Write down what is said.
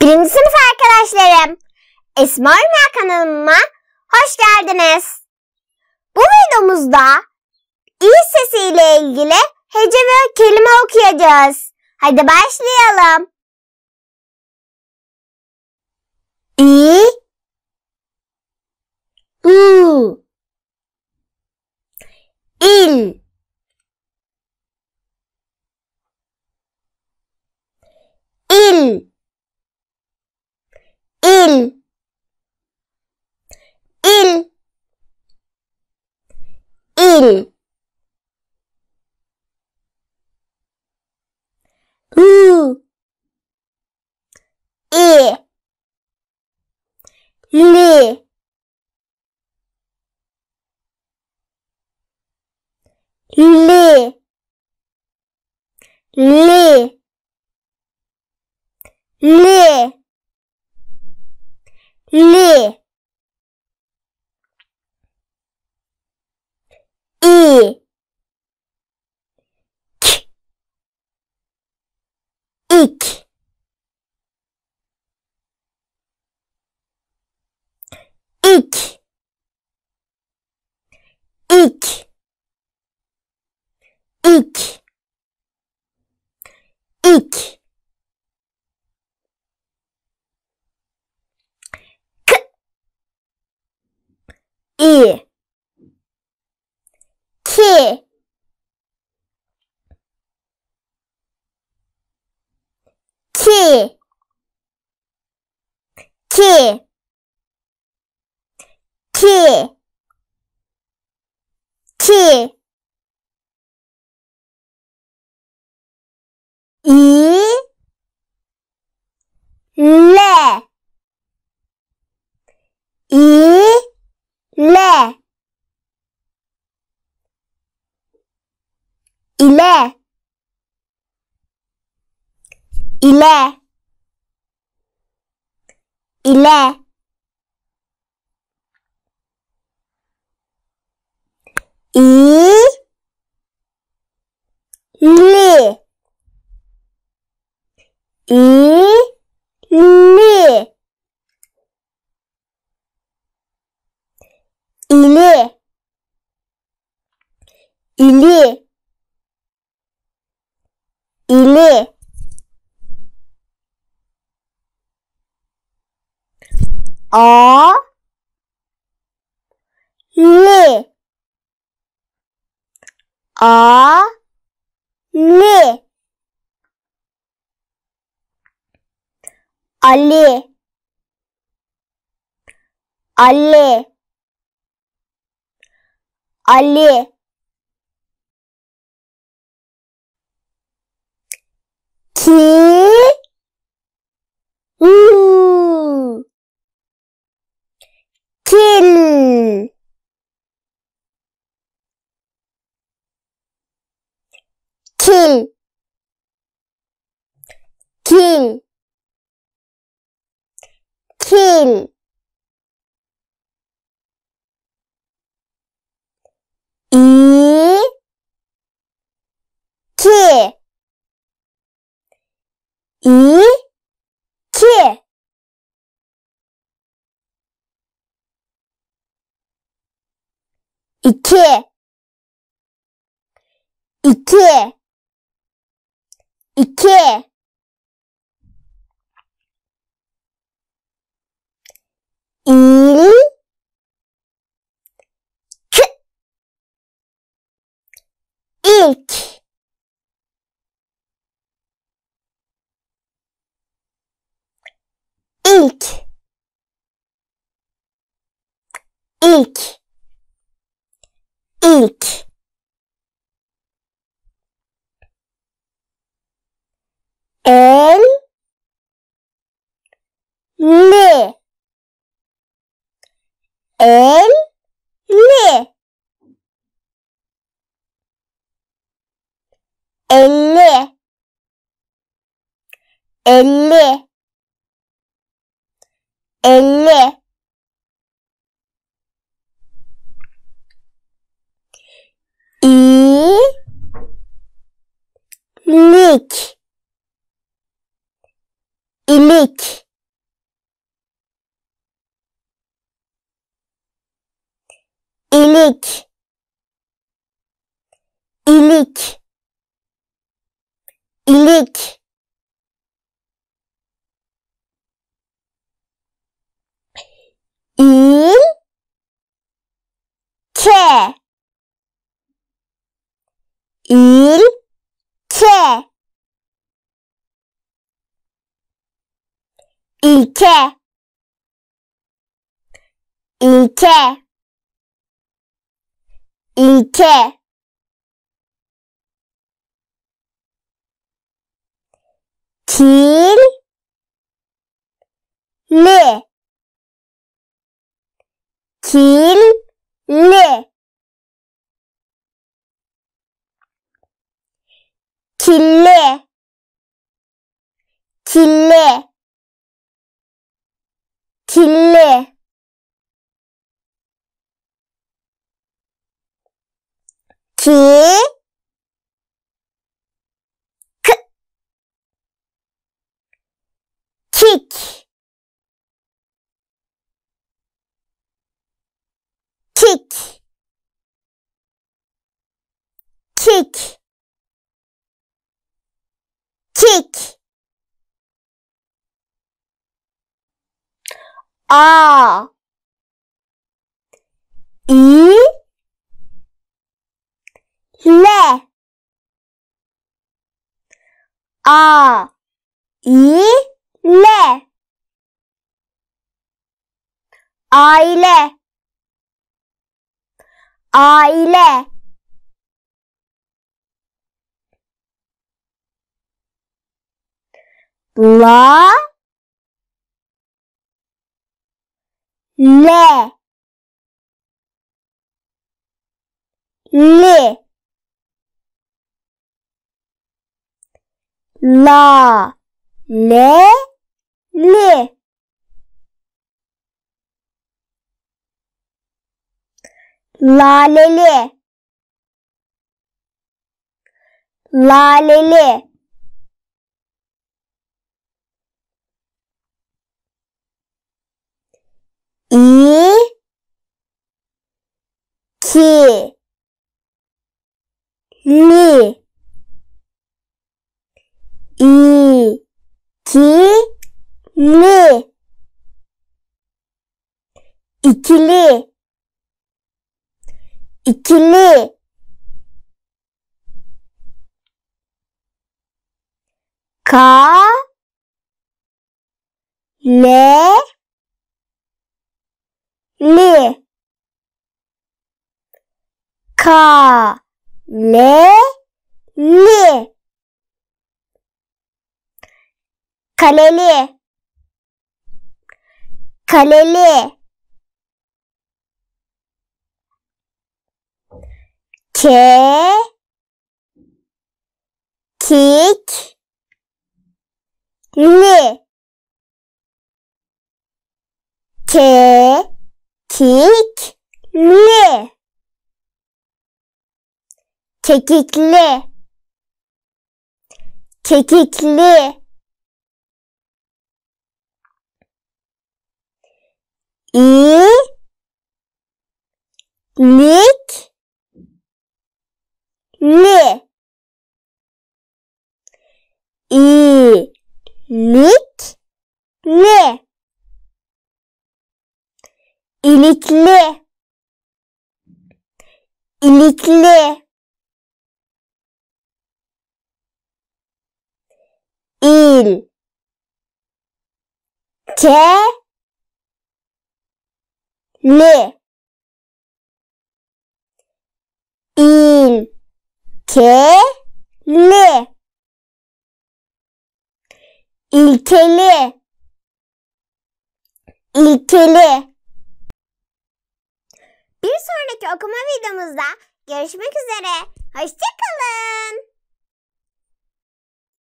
Birinci sınıf arkadaşlarım. Esma Örmer kanalıma hoş geldiniz. Bu videomuzda i sesiyle ilgili hece ve kelime okuyacağız. Hadi başlayalım. İ Bu İl İl Il. Il. Il. Ou. Et. Les. Les. Les. Les les i ik ik ik ik ik 일, 키, 키, 키, 키, 키, 이, 레, 네. 이, 累，累，累，累，咦，咦。ili ili a li a li Ali Ali Ali 지, 우, 길, 길, 길, 길. iki iki iki il k ilk ilk ilk Eek. El le el le elle elle elle ilik ilik ilik ilik ilik il ke il İlke İlke İlke Kil Li Kil Li Kirli Kirli 길래 기, 크, 킥, 킥, 킥. A İ le, A İ le, Aile Aile La Le, L La Le Le Laleli Laleli いきみいきみ ikili, ikili. Ka, le, li ka le li kaleli kaleli ke kik li ke Kekikli. Kekikli. Kekikli. İlik. Li. ilikli ilikli il ke li il ke li ilkeli ilkeli bir sonraki okuma videomuzda görüşmek üzere. Hoşçakalın.